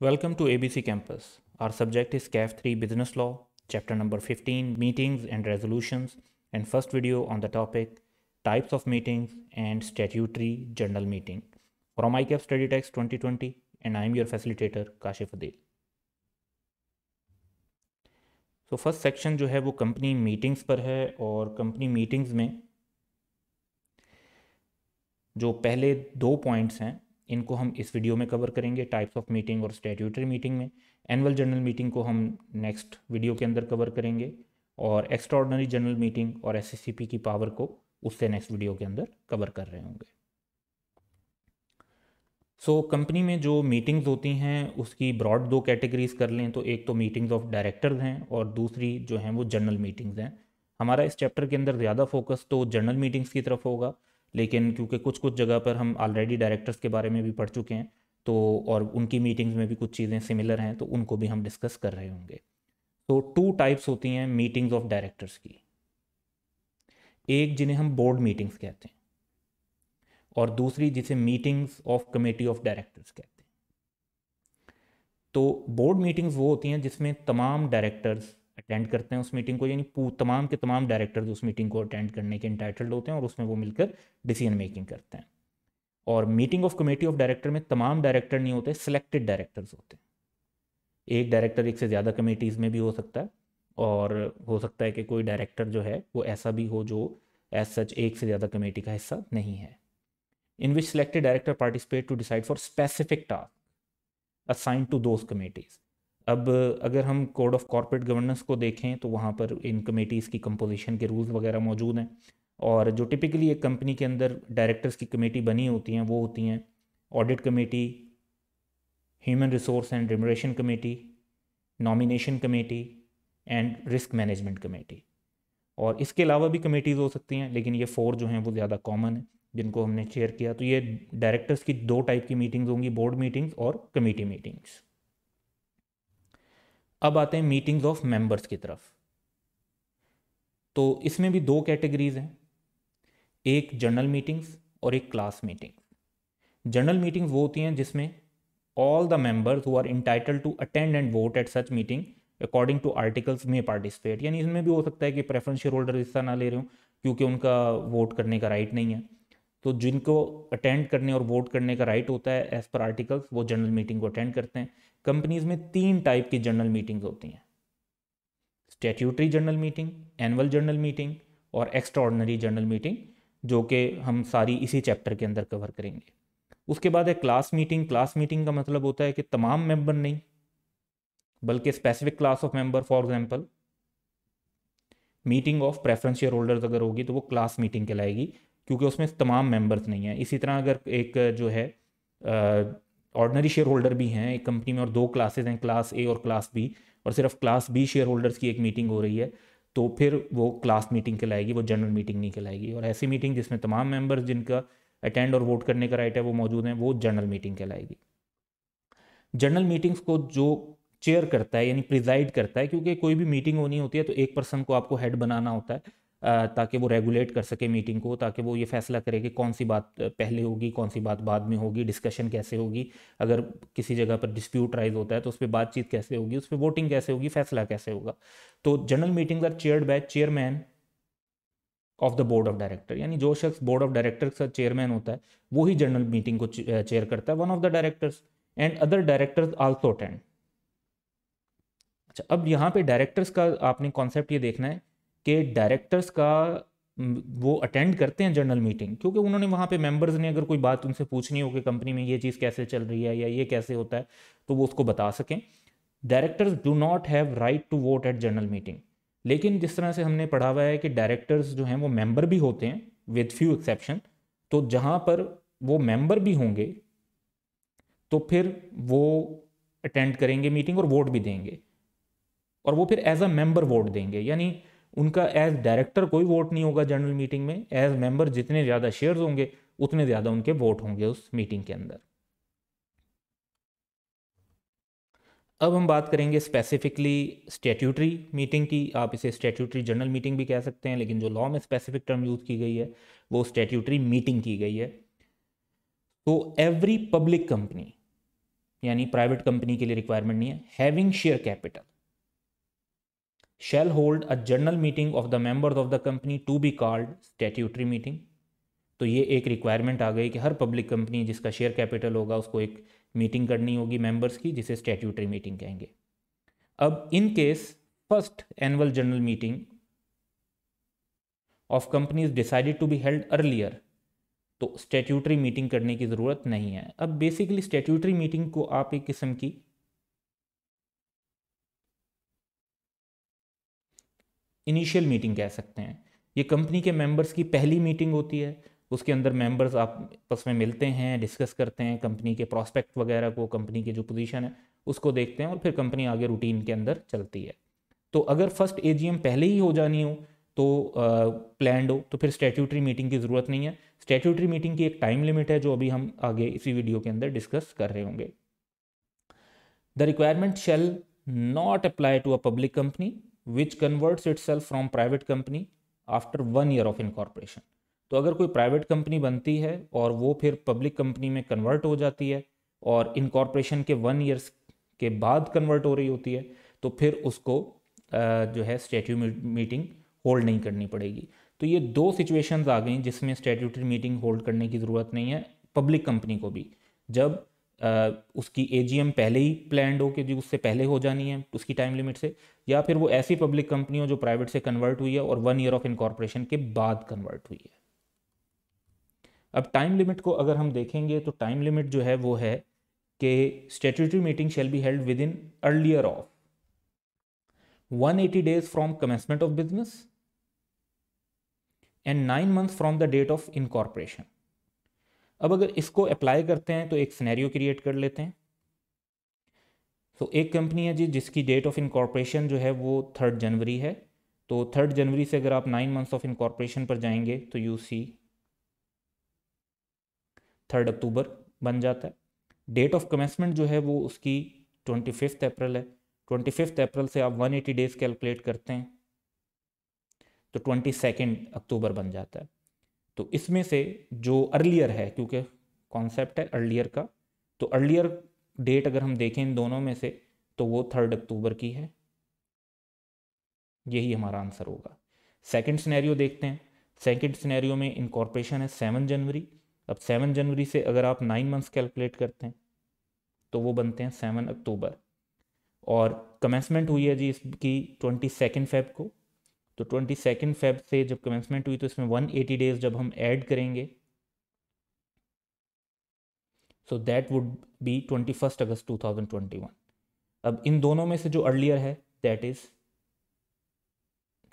Welcome to ABC Campus. Our subject is CAF 3 Business Law, chapter number 15 Meetings and Resolutions, and first video on the topic Types of Meetings and Statutory General Meeting from ICAP Study Text 2020, and I am your facilitator Kashif Adil. So first section, you have company meetings per पर or company meetings, meetings में जो पहले दो points हैं इनको हम इस video में कवर करेंगे टाइप्स ऑफ मीटिंग और स्टेट्यूटरी मीटिंग में एनुअल जनरल मीटिंग को हम नेक्स्ट वीडियो के अंदर कवर करेंगे और एक्स्ट्रॉर्डनरी जनरल मीटिंग और एस की पावर को उससे नेक्स्ट वीडियो के अंदर कवर कर रहे होंगे सो so, कंपनी में जो मीटिंग्स होती हैं उसकी ब्रॉड दो कैटेगरीज कर लें तो एक तो मीटिंग्स ऑफ डायरेक्टर्स हैं और दूसरी जो हैं वो जनरल मीटिंग्स हैं हमारा इस चैप्टर के अंदर ज़्यादा फोकस तो जनरल मीटिंग्स की तरफ होगा लेकिन क्योंकि कुछ कुछ जगह पर हम ऑलरेडी डायरेक्टर्स के बारे में भी पढ़ चुके हैं तो और उनकी मीटिंग्स में भी कुछ चीज़ें सिमिलर हैं तो उनको भी हम डिस्कस कर रहे होंगे तो टू टाइप्स होती हैं मीटिंग्स ऑफ डायरेक्टर्स की एक जिन्हें हम बोर्ड मीटिंग्स कहते हैं और दूसरी जिसे meetings of committee of directors कहते हैं तो बोर्ड मीटिंग्स वो होती हैं जिसमें तमाम डायरेक्टर्स अटेंड करते हैं उस मीटिंग को यानी तमाम के तमाम डायरेक्टर उस मीटिंग को अटेंड करने के इंटाइटल्ड होते हैं और उसमें वो मिलकर डिसीजन मेकिंग करते हैं और meeting of committee of director में तमाम डायरेक्टर नहीं होते सिलेक्टेड डायरेक्टर्स होते हैं एक डायरेक्टर एक से ज़्यादा कमेटीज़ में भी हो सकता है और हो सकता है कि कोई डायरेक्टर जो है वो ऐसा भी हो जो एज सच एक से ज़्यादा कमेटी का हिस्सा नहीं है in which selected director participate to decide for specific task assign to those committees अब अगर हम कोड ऑफ कॉरपोरेट गवर्नेंस को देखें तो वहाँ पर इन कमेटीज़ की कंपोजिशन के रूल्स वगैरह मौजूद हैं और जो टिपिकली एक कंपनी के अंदर डायरेक्टर्स की कमेटी बनी होती हैं वो होती हैं audit committee human resource and remuneration committee nomination committee and risk management committee और इसके अलावा भी कमेटीज़ हो सकती हैं लेकिन ये फोर जो हैं वो ज़्यादा कॉमन है जिनको हमने चेयर किया तो ये डायरेक्टर्स की दो टाइप की मीटिंग्स होंगी बोर्ड मीटिंग्स और कमेटी मीटिंग्स अब आते हैं मीटिंग्स ऑफ मेंबर्स की तरफ तो इसमें भी दो कैटेगरीज हैं एक जनरल मीटिंग्स और एक क्लास मीटिंग जनरल मीटिंग्स वो होती हैं जिसमें all the members who are entitled to attend and vote at such meeting according to articles में पार्टिसिपेट यानी इसमें भी हो सकता है कि प्रेफरेंस शेयर होल्डर हिस्सा ना ले रहे हो क्योंकि उनका वोट करने का राइट नहीं है तो जिनको अटेंड करने और वोट करने का राइट होता है एज पर आर्टिकल्स वो जनरल मीटिंग को अटेंड करते हैं कंपनीज में तीन टाइप की जनरल मीटिंग होती हैं statutory general meeting annual general meeting और एक्स्ट्रा जनरल मीटिंग जो कि हम सारी इसी चैप्टर के अंदर कवर करेंगे उसके बाद है क्लास मीटिंग क्लास मीटिंग का मतलब होता है कि तमाम मेंबर नहीं बल्कि specific class of member for example meeting of preference share holders अगर होगी तो वो क्लास मीटिंग कहलाएगी क्योंकि उसमें तमाम मेंबर्स नहीं हैं इसी तरह अगर एक जो है ऑर्डनरी शेयर होल्डर भी हैं एक कंपनी में और दो क्लासेज हैं क्लास ए और क्लास बी और सिर्फ क्लास बी शेयर होल्डर्स की एक मीटिंग हो रही है तो फिर वो क्लास मीटिंग कहलाएगी वो जनरल मीटिंग नहीं कहलाएगी और ऐसी मीटिंग जिसमें तमाम मेंबर्स जिनका अटेंड और वोट करने का राइट है वो मौजूद हैं वो जनरल मीटिंग कहलाएगी जनरल मीटिंग्स को जो चेयर करता है यानी प्रिजाइड करता है क्योंकि कोई भी मीटिंग होनी होती है तो एक पर्सन को आपको हेड बनाना होता है ताकि वो रेगुलेट कर सके मीटिंग को ताकि वो ये फैसला करे कि कौन सी बात पहले होगी कौन सी बात बाद में होगी डिस्कशन कैसे होगी अगर किसी जगह पर डिस्प्यूट राइज होता है तो उस पर बातचीत कैसे होगी उस पर वोटिंग कैसे होगी फैसला कैसे होगा तो general meetings are chaired by chairman of the board of director यानी जो शख्स बोर्ड ऑफ डायरेक्टर का चेयरमैन होता है वो ही जनरल मीटिंग को चेयर करता है one of the directors and other directors also attend अच्छा अब यहाँ पे डायरेक्टर्स का आपने कॉन्सेप्ट ये देखना है के डायरेक्टर्स का वो अटेंड करते हैं जनरल मीटिंग क्योंकि उन्होंने वहाँ पे मेंबर्स ने अगर कोई बात उनसे पूछनी हो कि कंपनी में ये चीज़ कैसे चल रही है या ये कैसे होता है तो वो उसको बता सकें directors do not have right to vote at general meeting लेकिन जिस तरह से हमने पढ़ा हुआ है कि डायरेक्टर्स जो हैं वो मेंबर भी होते हैं विद फ्यू एक्सेप्शन तो जहाँ पर वो मेंबर भी होंगे तो फिर वो अटेंड करेंगे मीटिंग और वोट भी देंगे और वो फिर एज अ मेंबर वोट देंगे यानी उनका एज डायरेक्टर कोई वोट नहीं होगा जनरल मीटिंग में एज मेंबर जितने ज़्यादा शेयर्स होंगे उतने ज़्यादा उनके वोट होंगे उस मीटिंग के अंदर अब हम बात करेंगे स्पेसिफिकली स्टेट्यूटरी मीटिंग की आप इसे स्टेट्यूटरी जनरल मीटिंग भी कह सकते हैं लेकिन जो लॉ में स्पेसिफिक टर्म यूज़ की गई है वो स्टेट्यूटरी मीटिंग की गई है तो एवरी पब्लिक कंपनी यानी प्राइवेट कंपनी के लिए रिक्वायरमेंट नहीं है having share capital shall hold a general meeting of the members of the company to be called statutory meeting तो ये एक requirement आ गई कि हर public company जिसका share capital होगा उसको एक meeting करनी होगी members की जिसे statutory meeting कहेंगे अब in case first annual general meeting of companies decided to be held earlier, तो स्टैट्यूटरी मीटिंग करने की ज़रूरत नहीं है अब बेसिकली स्टैट्यूटरी मीटिंग को आप एक किस्म की इनिशियल मीटिंग कह सकते हैं ये कंपनी के मेंबर्स की पहली मीटिंग होती है उसके अंदर मेंबर्स आपस में मिलते हैं डिस्कस करते हैं कंपनी के प्रॉस्पेक्ट वगैरह को कंपनी के जो पोजीशन है उसको देखते हैं और फिर कंपनी आगे रूटीन के अंदर चलती है तो अगर फर्स्ट ए पहले ही हो जानी हो तो प्लैंड हो तो फिर स्टेट्यूटरी मीटिंग की ज़रूरत नहीं है स्टेट्यूटरी मीटिंग की एक टाइम लिमिट है जो अभी हम आगे इसी वीडियो के अंदर डिस्कस कर रहे होंगे the requirement shall not apply to a public company which converts itself from private company after one year of incorporation तो अगर कोई प्राइवेट कंपनी बनती है और वो फिर पब्लिक कंपनी में कन्वर्ट हो जाती है और इनकॉर्पोरेशन के वन ईयर्स के बाद कन्वर्ट हो रही होती है तो फिर उसको जो है स्टेट्यू मीटिंग होल्ड नहीं करनी पड़ेगी तो ये दो सिचुएशंस आ गई जिसमें स्टेट्यूटरी मीटिंग होल्ड करने की ज़रूरत नहीं है पब्लिक कंपनी को भी जब उसकी एजीएम पहले ही प्लैंड हो कि जी उससे पहले हो जानी है उसकी टाइम लिमिट से या फिर वो ऐसी पब्लिक कंपनी हो जो प्राइवेट से कन्वर्ट हुई है और वन ईयर ऑफ इनकॉर्पोरेशन के बाद कन्वर्ट हुई है अब टाइम लिमिट को अगर हम देखेंगे तो टाइम लिमिट जो है वो है कि statutory meeting shall be held within earlier of 180 days from commencement of business and nine month from the date of incorporation अब अगर इसको अप्लाई करते हैं तो एक सिनेरियो क्रिएट कर लेते हैं सो so, एक कंपनी है जी जिसकी डेट ऑफ इनकॉर्पोरेशन जो है वो थर्ड जनवरी है तो थर्ड जनवरी से अगर आप नाइन मंथ्स ऑफ इनकॉर्पोरेशन पर जाएंगे तो यू सी थर्ड अक्टूबर बन जाता है डेट ऑफ कमेंसमेंट जो है वो उसकी ट्वेंटी फिफ्थ अप्रैल है ट्वेंटी फिफ्थ अप्रैल से आप वन एटी डेज कैलकुलेट करते हैं तो ट्वेंटी सेकेंड अक्टूबर बन जाता है तो इसमें से जो अर्लियर है क्योंकि कॉन्सेप्ट है अर्लियर का तो अर्लियर डेट अगर हम देखें इन दोनों में से तो वो थर्ड अक्टूबर की है यही हमारा आंसर होगा सेकंड सिनेरियो देखते हैं सेकंड सिनेरियो में इनकॉर्पोरेशन है सेवन जनवरी अब सेवन जनवरी से अगर आप नाइन मंथ्स कैलकुलेट करते हैं तो वो बनते हैं सेवन अक्टूबर और कमेंसमेंट हुई है जी इसकी ट्वेंटी सेकेंड फेब को तो ट्वेंटी सेकेंड फेब से जब कमेंसमेंट हुई तो इसमें वन एटी डेज जब हम ऐड करेंगे so that would be twenty first August two thousand twenty one अब इन दोनों में से जो अर्लियर है that is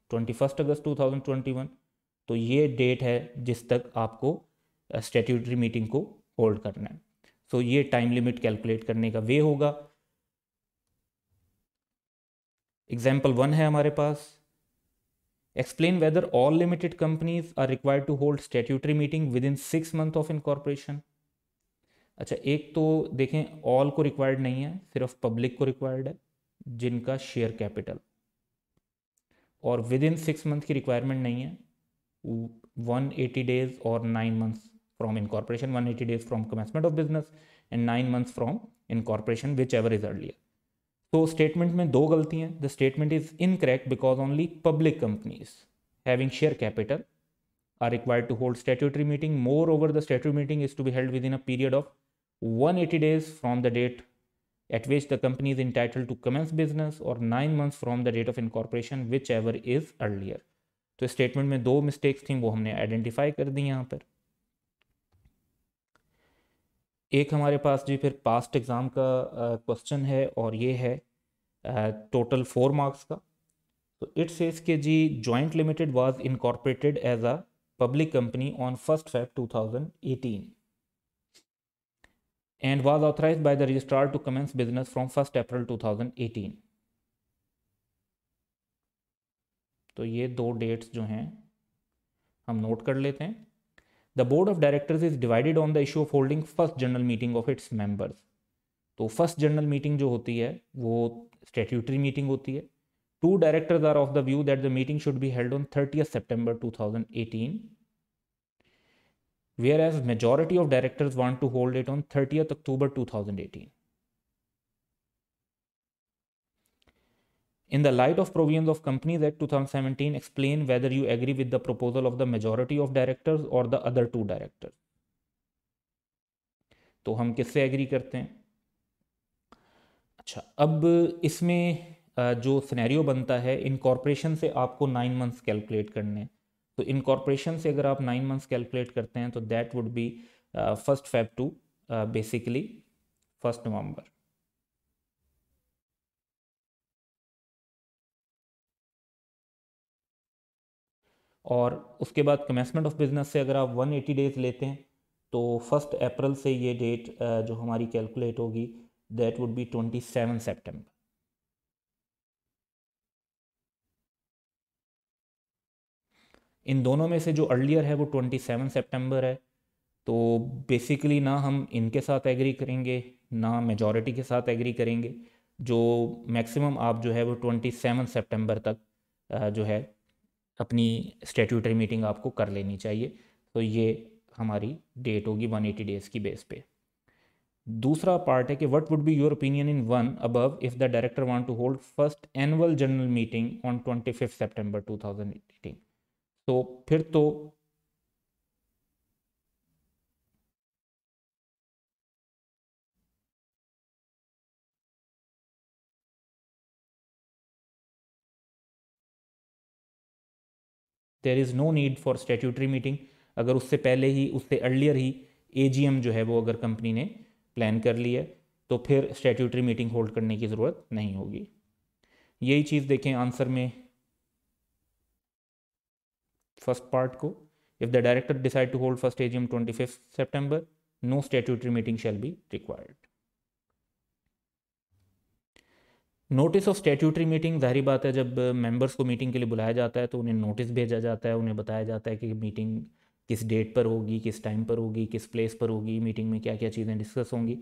twenty first August two thousand twenty one तो ये डेट है जिस तक आपको स्टेट्यूटरी uh, मीटिंग को होल्ड करना है सो so, ये टाइम लिमिट कैलकुलेट करने का वे होगा एग्जाम्पल वन है हमारे पास Explain whether all limited companies are required to hold statutory meeting within six month of incorporation अच्छा एक तो देखें ऑल को रिक्वायर्ड नहीं है सिर्फ पब्लिक को रिक्वायर्ड है जिनका शेयर कैपिटल और विद इन सिक्स मंथ की रिक्वायरमेंट नहीं है one eighty days or nine months from incorporation one eighty days from commencement of business and nine months from incorporation whichever is earlier तो statement में दो हैं the statement is incorrect because only public companies having share capital are required to hold statutory meeting moreover the statutory meeting is to B held within a period of one eighty days from the date at which the company is entitled to commence business or nine months from the date of incorporation whichever is earlier तो statement में दो mistakes थी वो हमने identify कर दी यहाँ पर एक हमारे पास जी फिर पास्ट एग्ज़ाम का क्वेश्चन है और ये है टोटल फोर मार्क्स का तो it says K G Joint Limited was incorporated as a public company on first Feb 2018 and was authorise by the registrar to commence business from first April 2018 तो ये दो dates जो हैं हम note कर लेते हैं the board of directors is divided on the issue of holding first general meeting of its members तो फर्स्ट जनरल मीटिंग जो होती है वो स्टेट्यूटरी मीटिंग होती है two directors are of the view that the meeting should be held on September two thousand eighteen where September majority of directors want to hold it on it October two thousand eighteen In the light of provisions of Companies Act 2017, explain whether you agree with the proposal of the majority of directors or the other two directors. तो हम किससे agree करते हैं अच्छा अब इसमें जो scenario बनता है इनकॉर्पोरेशन से आपको नाइन मंथ्स कैलकुलेट करने तो इनकॉर्पोरेशन से अगर आप नाइन मंथ्स कैलकुलेट करते हैं तो that would be first Feb to basically first November और उसके बाद कमेंसमेंट ऑफ बिज़नेस से अगर आप 180 डेज़ लेते हैं तो फर्स्ट अप्रैल से ये डेट जो हमारी कैलकुलेट होगी that would be twenty seven September इन दोनों में से जो अर्लियर है वो ट्वेंटी सेवन सेप्टेम्बर है तो बेसिकली ना हम इनके साथ एग्री करेंगे ना मेजॉरिटी के साथ एग्री करेंगे जो मैक्सिमम आप जो है वो ट्वेंटी सेवन सेप्टेम्बर तक जो है अपनी स्टेट्यूटरी मीटिंग आपको कर लेनी चाहिए तो ये हमारी डेट होगी 180 डेज़ की बेस पे दूसरा पार्ट है कि what would be your opinion in one above if the director want to hold first annual general meeting on twenty fifth September two thousand eighteen तो फिर तो there is no need for statutory meeting अगर उससे पहले ही उससे earlier ही ए जो है वो अगर कंपनी ने प्लान कर ली है तो फिर स्टेट्यूटरी मीटिंग होल्ड करने की ज़रूरत नहीं होगी यही चीज़ देखें आंसर में फर्स्ट पार्ट को if the director decide to hold first A G M twenty fifth September no statutory meeting shall be required notice of statutory meeting ज़ाहिर बात है जब मेंबर्स को मीटिंग के लिए बुलाया जाता है तो उन्हें नोटिस भेजा जाता है उन्हें बताया जाता है कि मीटिंग किस डेट पर होगी किस टाइम पर होगी किस प्लेस पर होगी मीटिंग में क्या क्या चीज़ें डिस्कस होंगी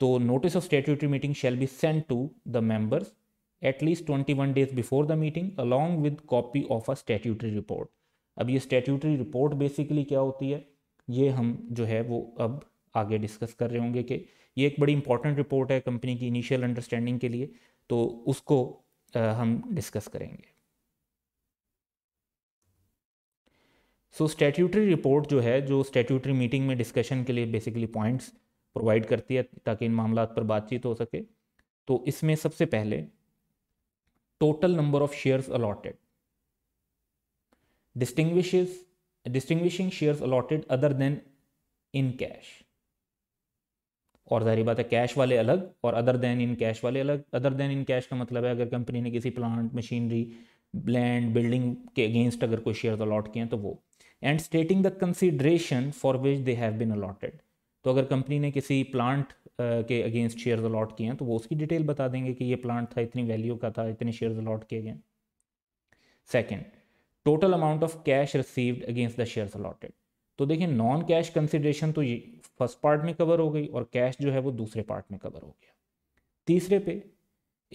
तो notice of statutory meeting shall be send to the members at least twenty one days before the meeting along with copy of a statutory report अब ये स्टेट्यूटरी रिपोर्ट बेसिकली क्या होती है ये हम जो है वो अब आगे डिस्कस कर रहे होंगे कि ये एक बड़ी इंपॉर्टेंट रिपोर्ट है कंपनी की इनिशियल अंडरस्टैंडिंग के लिए तो उसको हम डिस्कस करेंगे सो स्टैट्यूटरी रिपोर्ट जो है जो स्टैट्यूटरी मीटिंग में डिस्कशन के लिए बेसिकली पॉइंट्स प्रोवाइड करती है ताकि इन मामला पर बातचीत हो सके तो इसमें सबसे पहले total number of shares allotted disting distinguishing shares allotted other than in cash और जाहिर बात है कैश वाले अलग और अदर देन इन कैश वाले अलग अदर देन इन कैश का मतलब है अगर कंपनी ने किसी प्लांट मशीनरी लैंड बिल्डिंग के अगेंस्ट अगर कोई शेयर अलॉट किए हैं तो वो and stating the consideration for which they have been allotted तो अगर कंपनी ने किसी प्लांट के अगेंस्ट शेयर अलॉट किए हैं तो वो उसकी डिटेल बता देंगे कि ये प्लांट था इतनी वैल्यू का था इतने शेयर अलॉट किए गए second total amount of cash received against the share allotted तो देखिए नॉन कैश कंसिडरेशन तो ये फर्स्ट पार्ट में कवर हो गई और कैश जो है वो दूसरे पार्ट में कवर हो गया तीसरे पे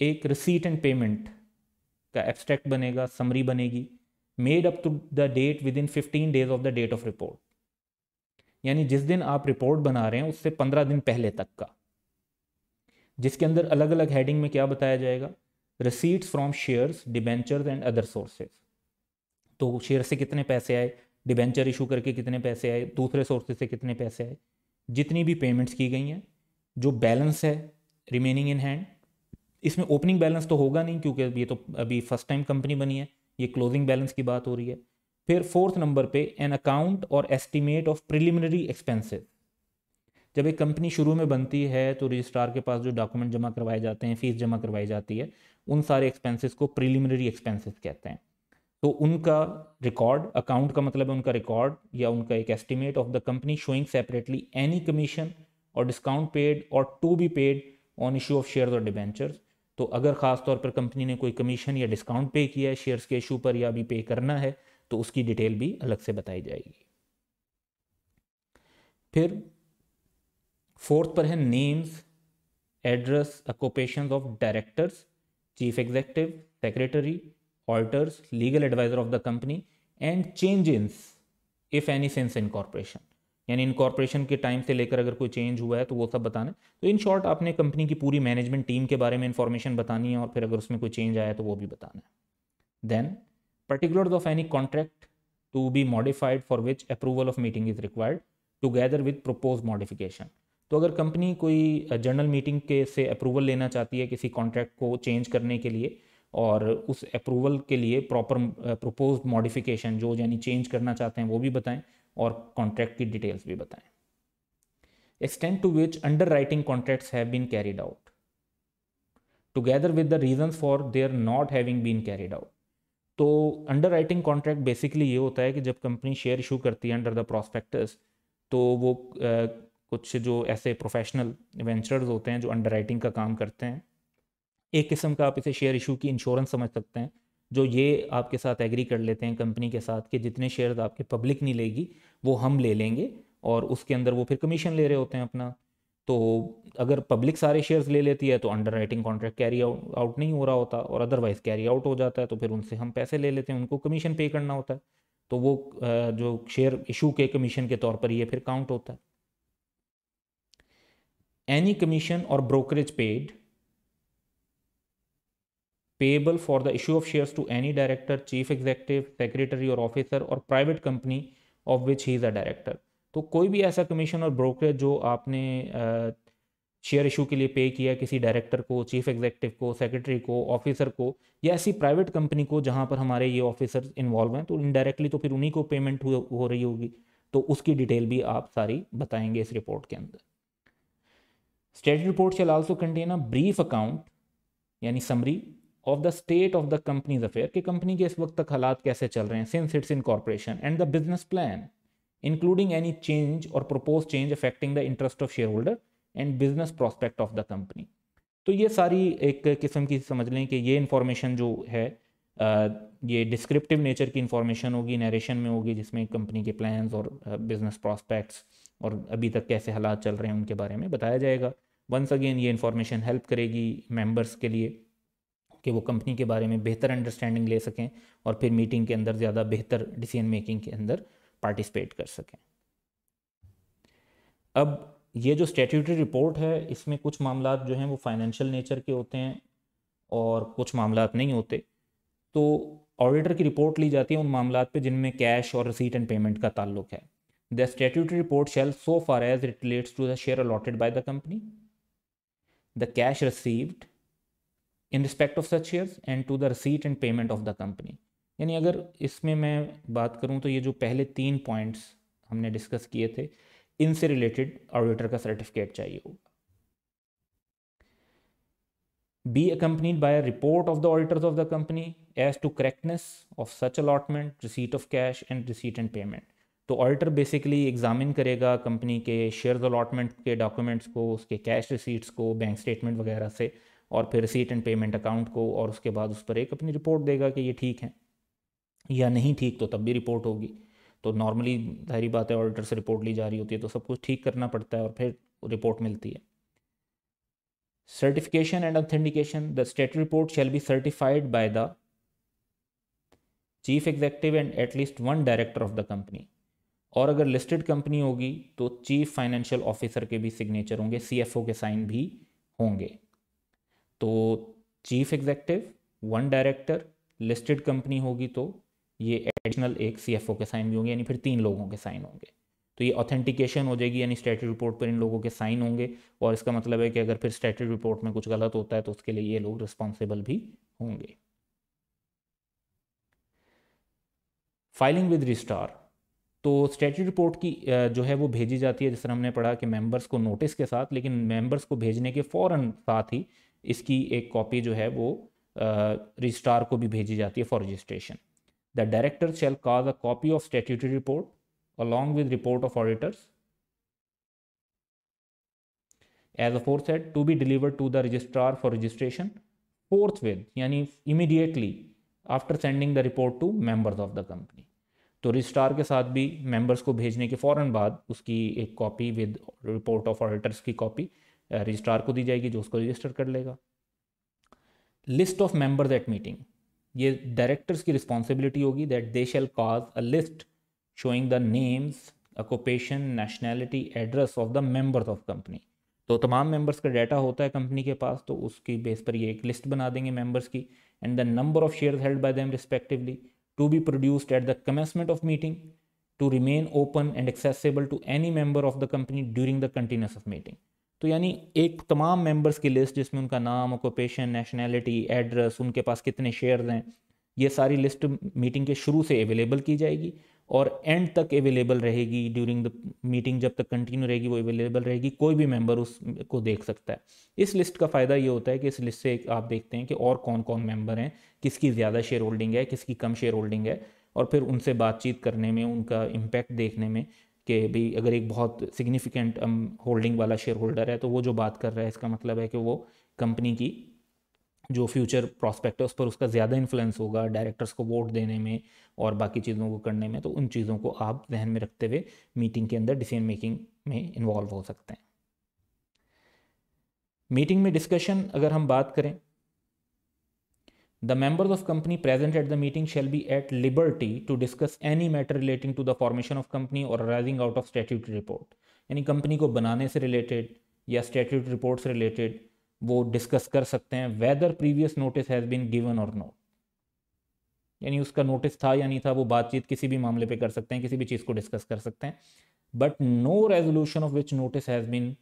एक रिसीट एंड पेमेंट का एब्स्ट्रैक्ट बनेगा समरी बनेगी made up to the date within fifteen days of the date of report यानी जिस दिन आप रिपोर्ट बना रहे हैं उससे पंद्रह दिन पहले तक का जिसके अंदर अलग अलग हेडिंग में क्या बताया जाएगा receipts from shares debentures and other sources तो शेयर से कितने पैसे आए डिबेंचर इशू करके कितने पैसे आए दूसरे सोर्सेज से कितने पैसे आए जितनी भी पेमेंट्स की गई हैं जो बैलेंस है रिमेनिंग इन हैंड इसमें ओपनिंग बैलेंस तो होगा नहीं क्योंकि ये तो अभी फर्स्ट टाइम कंपनी बनी है ये क्लोजिंग बैलेंस की बात हो रही है फिर फोर्थ नंबर पे an account or estimate of preliminary expenses जब एक कंपनी शुरू में बनती है तो रजिस्ट्रार के पास जो डॉक्यूमेंट जमा करवाए जाते हैं फीस जमा करवाई जाती है उन सारे एक्सपेंसेस को प्रिलिमिनरी एक्सपेंसेस कहते हैं तो उनका रिकॉर्ड अकाउंट का मतलब है उनका रिकॉर्ड या उनका एक estimate of the company showing separately any commission or discount paid or to be paid on issue of shares or debentures तो अगर ख़ास तौर पर कंपनी ने कोई कमीशन या डिस्काउंट पे किया है शेयर्स के इशू पर या अभी पे करना है तो उसकी डिटेल भी अलग से बताई जाएगी फिर फोर्थ पर है names address occupation of directors chief executive secretary alters legal advisor of the company and if any sense since corporation यानी इन कॉरपोरेशन के टाइम से लेकर अगर कोई चेंज हुआ है तो वो सब बताना है तो इन शॉर्ट आपने कंपनी की पूरी मैनेजमेंट टीम के बारे में इंफॉर्मेशन बतानी है और फिर अगर उसमें कोई चेंज आया तो वो भी बताना है then particular of any contract to be modified for which approval of meeting is required together with propose modification तो अगर कंपनी कोई जनरल uh, मीटिंग के से अप्रूवल लेना चाहती है किसी कॉन्ट्रैक्ट को चेंज करने के लिए और उस अप्रूवल के लिए प्रॉपर प्रपोज मॉडिफिकेशन जो यानी चेंज करना चाहते हैं वो भी बताएं और कॉन्ट्रैक्ट की डिटेल्स भी बताएं extent to which underwriting contracts have been carried out together with the reason for their not having been carried out तो अंडर राइटिंग कॉन्ट्रैक्ट बेसिकली ये होता है कि जब कंपनी शेयर इशू करती है अंडर द प्रोस्पेक्टस तो वो uh, कुछ जो ऐसे प्रोफेशनल वेंचरर्स होते हैं जो अंडर राइटिंग का काम करते हैं एक किस्म का आप इसे शेयर इशू की इंश्योरेंस समझ सकते हैं जो ये आपके साथ एग्री कर लेते हैं कंपनी के साथ कि जितने शेयर्स आपके पब्लिक नहीं लेगी वो हम ले लेंगे और उसके अंदर वो फिर कमीशन ले रहे होते हैं अपना तो अगर पब्लिक सारे शेयर्स ले लेती है तो underwriting contract carry out नहीं हो रहा होता और अदरवाइज कैरी आउट हो जाता है तो फिर उनसे हम पैसे ले लेते हैं उनको कमीशन पे करना होता है तो वो जो शेयर इशू के कमीशन के तौर पर ये फिर काउंट होता है any commission or brokerage paid payable for the issue of shares to any director chief executive secretary or officer or private company of which he is a director तो कोई भी ऐसा कमीशन और ब्रोकरेज जो आपने share issue के लिए पे किया किसी डायरेक्टर को चीफ एग्जीक्यूटिव को सेक्रेटरी को ऑफिसर को या ऐसी प्राइवेट कंपनी को जहाँ पर हमारे ये ऑफिसर इन्वॉल्व हैं तो इनडायरेक्टली तो फिर उन्हीं को पेमेंट हो, हो रही होगी तो उसकी डिटेल भी आप सारी बताएंगे इस रिपोर्ट के अंदर state report shall also contain a brief account यानी summary of the state of the companies affair कि कंपनी के इस वक्त तक हालात कैसे चल रहे हैं since its incorporation and the business plan including any change or propose change affecting the interest of shareholder and business prospect of the company तो ये सारी एक किस्म की समझ लें कि ये इंफॉर्मेशन जो है ये डिस्क्रिप्टिव नेचर की इंफॉर्मेशन होगी नरेशन में होगी जिसमें कंपनी के प्लान्स और बिजनेस प्रॉस्पेक्ट्स और अभी तक कैसे हालात चल रहे हैं उनके बारे में बताया जाएगा वंस अगेन ये इंफॉर्मेशन हेल्प करेगी मेंबर्स के लिए कि वो कंपनी के बारे में बेहतर अंडरस्टैंडिंग ले सकें और फिर मीटिंग के अंदर ज़्यादा बेहतर डिसीजन मेकिंग के अंदर पार्टिसिपेट कर सकें अब ये जो स्टेट्यूटरी रिपोर्ट है इसमें कुछ मामला जो हैं वो फाइनेंशियल नेचर के होते हैं और कुछ मामला नहीं होते तो ऑडिटर की रिपोर्ट ली जाती है उन मामला पे जिनमें कैश और रिसीट एंड पेमेंट का ताल्लुक है the statutory report shall so far as it relates to the share allotted by the company the cash received in respect of such shares and to the receipt and payment of the company यानी अगर इसमें मैं बात करूँ तो ये जो पहले तीन पॉइंट्स हमने डिस्कस किए थे इनसे रिलेटेड ऑडिटर का सर्टिफिकेट चाहिए होगा be accompanied by a report of the auditors of the company as to correctness of such allotment receipt of cash and receipt and payment तो ऑडिटर बेसिकली एग्जामिन करेगा company के shares allotment के documents को उसके cash receipts को bank statement वगैरह से और फिर सीट एंड पेमेंट अकाउंट को और उसके बाद उस पर एक अपनी रिपोर्ट देगा कि ये ठीक है या नहीं ठीक तो तब भी रिपोर्ट होगी तो नॉर्मली सारी बात है ऑडिटर से रिपोर्ट ली जा रही होती है तो सब कुछ ठीक करना पड़ता है और फिर रिपोर्ट मिलती है certification and authentication the state report shall be certified by the chief executive and at least one director of the company और अगर लिस्टेड कंपनी होगी तो चीफ फाइनेंशियल ऑफिसर के भी सिग्नेचर होंगे सी के साइन भी होंगे तो chief executive one director listed company होगी तो ये एडिशनल एक सी के साइन भी होंगे यानी फिर तीन लोगों के साइन होंगे तो ये ऑथेंटिकेशन हो जाएगी यानी स्टैटरी रिपोर्ट पर इन लोगों के साइन होंगे और इसका मतलब है कि अगर फिर स्टैटरी रिपोर्ट में कुछ गलत होता है तो उसके लिए ये लोग रिस्पॉन्सिबल भी होंगे फाइलिंग विद रिस्टार तो स्टैटरी रिपोर्ट की जो है वो भेजी जाती है जिस तरह हमने पढ़ा कि मेंबर्स को नोटिस के साथ लेकिन मेंबर्स को भेजने के फौरन साथ ही इसकी एक कॉपी जो है वो रजिस्ट्रार को भी भेजी जाती है for registration the director shall cause a copy of statutory report along with report of auditors as a fourth set to be deliver to the registrar for registration forthwith यानी immediately after sending the report to members of the company तो registrar के साथ भी members को भेजने के फौरन बाद उसकी एक copy with report of auditors की कॉपी रजिस्ट्रार को दी जाएगी जो उसको रजिस्टर कर लेगा list of members at meeting ये डायरेक्टर्स की रिस्पॉन्सिबिलिटी होगी that they shall cause a list showing the names occupation nationality address of the members of company तो तमाम मेंबर्स का डाटा होता है कंपनी के पास तो उसकी बेस पर ये एक लिस्ट बना देंगे मेंबर्स की and the number of share held by them respectively to be produced at the commencement of meeting to remain open and accessible to any member of the company during the continuous of meeting तो यानी एक तमाम members की list जिसमें उनका नाम occupation nationality address उनके पास कितने शेयर हैं ये सारी लिस्ट मीटिंग के शुरू से अवेलेबल की जाएगी और एंड तक अवेलेबल रहेगी ड्यूरिंग द मीटिंग जब तक कंटिन्यू रहेगी वो अवेलेबल रहेगी कोई भी मेंबर उसको देख सकता है इस लिस्ट का फ़ायदा ये होता है कि इस लिस्ट से आप देखते हैं कि और कौन कौन मेंबर हैं किसकी ज़्यादा शेयर होल्डिंग है किसकी कम शेयर होल्डिंग है और फिर उनसे बातचीत करने में उनका इम्पैक्ट देखने में कि भाई अगर एक बहुत सिग्निफिकेंट होल्डिंग um, वाला शेयर होल्डर है तो वो जो बात कर रहा है इसका मतलब है कि वो कंपनी की जो फ्यूचर प्रॉस्पेक्ट है उस पर उसका ज़्यादा इन्फ्लुएंस होगा डायरेक्टर्स को वोट देने में और बाकी चीज़ों को करने में तो उन चीज़ों को आप जहन में रखते हुए मीटिंग के अंदर डिसीजन मेकिंग में इन्वॉल्व हो सकते हैं मीटिंग में डिस्कशन अगर हम बात करें The members of company present at the meeting shall be at liberty to discuss any matter relating to the formation of company or arising out of statute report. यानी company को बनाने से related या statute report से related वो discuss कर सकते हैं whether previous notice has been given or not यानी उसका नोटिस था या नहीं था वो बातचीत किसी भी मामले पे कर सकते हैं किसी भी चीज़ को डिस्कस कर सकते हैं but no resolution of which notice has been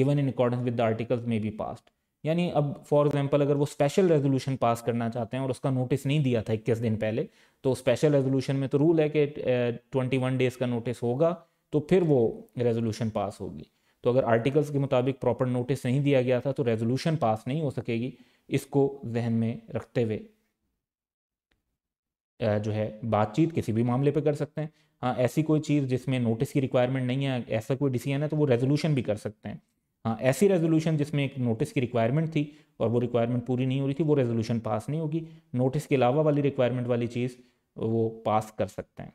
given in accordance with the articles may be passed यानी अब फॉर एग्जाम्पल अगर वो स्पेशल रेजोल्यूशन पास करना चाहते हैं और उसका नोटिस नहीं दिया था इक्कीस दिन पहले तो स्पेशल रेजोल्यूशन में तो रूल है कि ट्वेंटी वन डेज़ का नोटिस होगा तो फिर वो रेजोल्यूशन पास होगी तो अगर आर्टिकल्स के मुताबिक प्रॉपर नोटिस नहीं दिया गया था तो रेजोल्यूशन पास नहीं हो सकेगी इसको जहन में रखते हुए जो है बातचीत किसी भी मामले पे कर सकते हैं हाँ ऐसी कोई चीज़ जिसमें नोटिस की रिक्वायरमेंट नहीं है ऐसा कोई डिसीजन है तो वो रेजोल्यूशन भी कर सकते हैं हाँ ऐसी रेजोल्यूशन जिसमें एक नोटिस की रिक्वायरमेंट थी और वो रिक्वायरमेंट पूरी नहीं हो रही थी वो रेजोल्यूशन पास नहीं होगी नोटिस के अलावा वाली रिक्वायरमेंट वाली चीज़ वो पास कर सकते हैं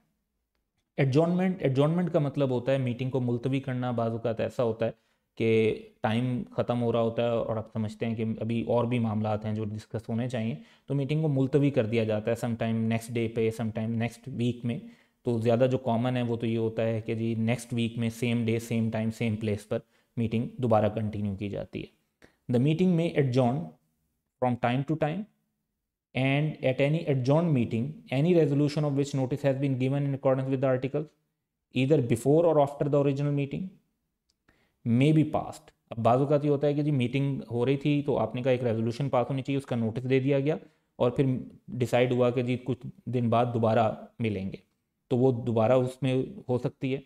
एडजॉनमेंट एडजॉनमेंट का मतलब होता है मीटिंग को मुलतवी करना बाजूकात तो ऐसा होता है कि टाइम ख़त्म हो रहा होता है और आप समझते हैं कि अभी और भी मामला हैं जो डिस्कस होने चाहिए तो मीटिंग को मुलतवी कर दिया जाता है सम टाइम नेक्स्ट डे पे सम टाइम नेक्स्ट वीक में तो ज़्यादा जो कॉमन है वो तो ये होता है कि जी नेक्स्ट वीक में same day same time same place पर मीटिंग दोबारा कंटिन्यू की जाती है द मीटिंग में adjourn from time to time and at any adjourn meeting any resolution of which notice has been given in accordance with the article either before or after the original meeting may be passed अब बाजू का तो होता है कि जी meeting हो रही थी तो आपने कहा एक रेजोल्यूशन पास होनी चाहिए उसका नोटिस दे दिया गया और फिर डिसाइड हुआ कि जी कुछ दिन बाद दोबारा मिलेंगे तो वो दोबारा उसमें हो सकती है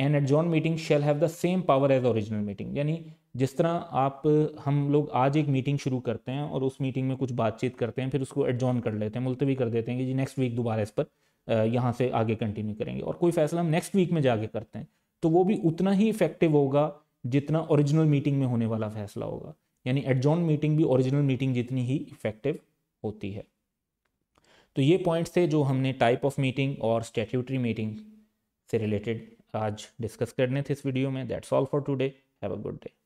and adjourn meeting shall have the same power as original meeting यानी जिस तरह आप हम लोग आज एक मीटिंग शुरू करते हैं और उस मीटिंग में कुछ बातचीत करते हैं फिर उसको एडजॉन कर लेते हैं मुलतवी कर देते हैं कि जी नेक्स्ट वीक दोबारा इस पर यहाँ से आगे कंटिन्यू करेंगे और कोई फैसला हम नेक्स्ट वीक में जाके करते हैं तो वो भी उतना ही इफेक्टिव होगा जितना ओरिजिनल मीटिंग में होने वाला फैसला होगा यानी एडजॉन मीटिंग भी ओरिजिनल मीटिंग जितनी ही इफेक्टिव होती है तो ये पॉइंट्स थे जो हमने टाइप ऑफ मीटिंग और स्टेट्यूटरी मीटिंग से रिलेटेड आज डिस्कस करने थे इस वीडियो में that's all for today have a good day